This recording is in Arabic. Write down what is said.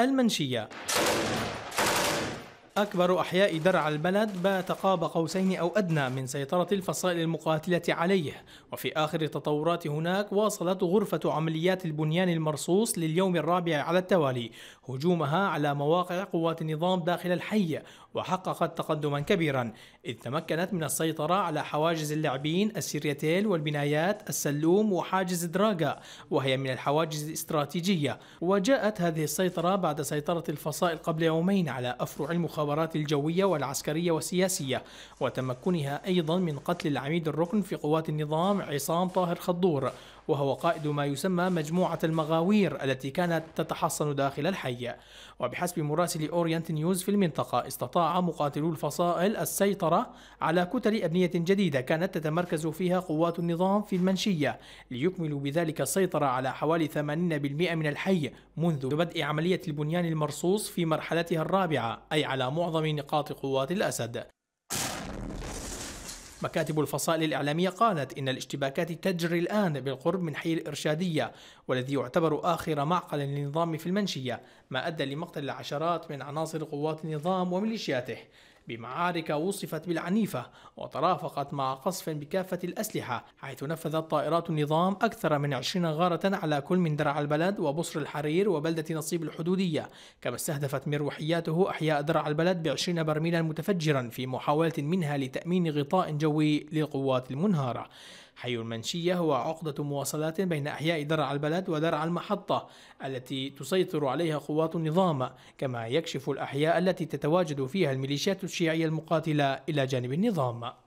المنشية أكبر أحياء درع البلد بات قاب قوسين أو أدنى من سيطرة الفصائل المقاتلة عليه وفي آخر التطورات هناك واصلت غرفة عمليات البنيان المرصوص لليوم الرابع على التوالي هجومها على مواقع قوات النظام داخل الحي وحققت تقدما كبيرا إذ تمكنت من السيطرة على حواجز اللاعبين السيريتيل والبنايات السلوم وحاجز دراغا وهي من الحواجز الاستراتيجية وجاءت هذه السيطرة بعد سيطرة الفصائل قبل يومين على أفرع المخابرات المخابرات الجوية والعسكرية والسياسية وتمكنها أيضا من قتل العميد الركن في قوات النظام عصام طاهر خضور وهو قائد ما يسمى مجموعة المغاوير التي كانت تتحصن داخل الحي وبحسب مراسل أورينت نيوز في المنطقة استطاع مقاتلو الفصائل السيطرة على كتل أبنية جديدة كانت تتمركز فيها قوات النظام في المنشية ليكملوا بذلك السيطرة على حوالي 80% من الحي منذ بدء عملية البنيان المرصوص في مرحلتها الرابعة أي على معظم نقاط قوات الأسد مكاتب الفصائل الإعلامية قالت إن الاشتباكات تجري الآن بالقرب من حي الإرشادية والذي يعتبر آخر معقل للنظام في المنشية ما أدى لمقتل العشرات من عناصر قوات النظام وميليشياته بمعارك وصفت بالعنيفة وترافقت مع قصف بكافة الأسلحة حيث نفذت طائرات النظام أكثر من 20 غارة على كل من درع البلد وبصر الحرير وبلدة نصيب الحدودية كما استهدفت مروحياته أحياء درع البلد ب20 برميلا متفجرا في محاولة منها لتأمين غطاء جوي للقوات المنهارة حي المنشية هو عقدة مواصلات بين أحياء درع البلد ودرع المحطة التي تسيطر عليها قوات النظام كما يكشف الأحياء التي تتواجد فيها الميليشيات الشيعية المقاتلة إلى جانب النظام